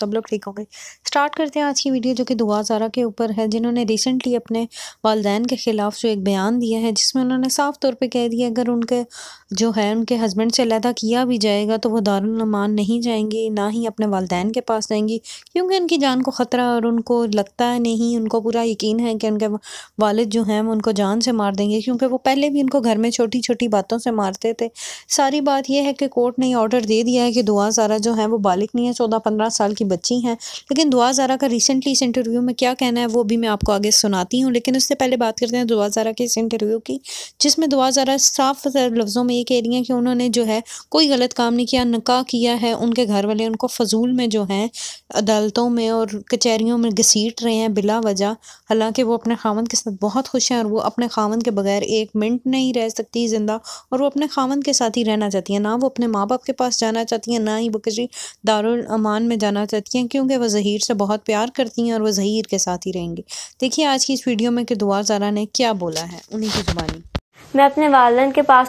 सब लोग ठीक होंगे स्टार्ट करते हैं आज की वीडियो जो कि दुआ जारा के ऊपर है जिन्होंने रिसेंटली अपने वालदेन के ख़िलाफ़ जो एक बयान दिया है जिसमें उन्होंने साफ़ तौर पे कह दिया अगर उनके जो है उनके हस्बैंड से अलहदा किया भी जाएगा तो वो दारुलमान नहीं जाएंगी ना ही अपने वालदेन के पास जाएंगी क्योंकि उनकी जान को ख़तरा और उनको लगता है नहीं उनको पूरा यकीन है कि उनके वालद जो हैं उनको जान से मार देंगे क्योंकि वो पहले भी उनको घर में छोटी छोटी बातों से मारते थे सारी बात यह है कि कोर्ट ने ऑर्डर दे दिया है कि दुआ जारा जो है वो बालिक नहीं है चौदह पंद्रह साल की बच्ची हैं लेकिन दुआ ज़ारा का रिसेंटली इस इंटरव्यू में क्या कहना है वो भी मैं आपको आगे सुनाती हूँ लेकिन उससे पहले बात करते हैं दुआ ज़ारा के इस इंटरव्यू की जिसमें दुआ ज़ारा साफ लफ्ज़ों में ये कह रही हैं कि उन्होंने जो है कोई गलत काम नहीं किया नका किया है उनके घर वाले उनको फजूल में जो हैं अदालतों में और कचहरीों में घसीट रहे हैं बिला वजह हालांकि वो अपने खावन के साथ बहुत खुश हैं और वो अपने खामन के बगैर एक मिनट नहीं रह सकती ज़िंदा और वो अपने खामन के साथ ही रहना चाहती हैं ना वो अपने माँ बाप के पास जाना चाहती हैं ना ही वो किसी दारुल अमान में जाना सकती हैं क्योंकि वह ज़हीर से बहुत प्यार करती हैं और वो ज़हीर के साथ ही रहेंगे देखिए आज की इस वीडियो में किरदार जारा ने क्या बोला है उन्हीं की ज़ुबानी मैं अपने वालन के पास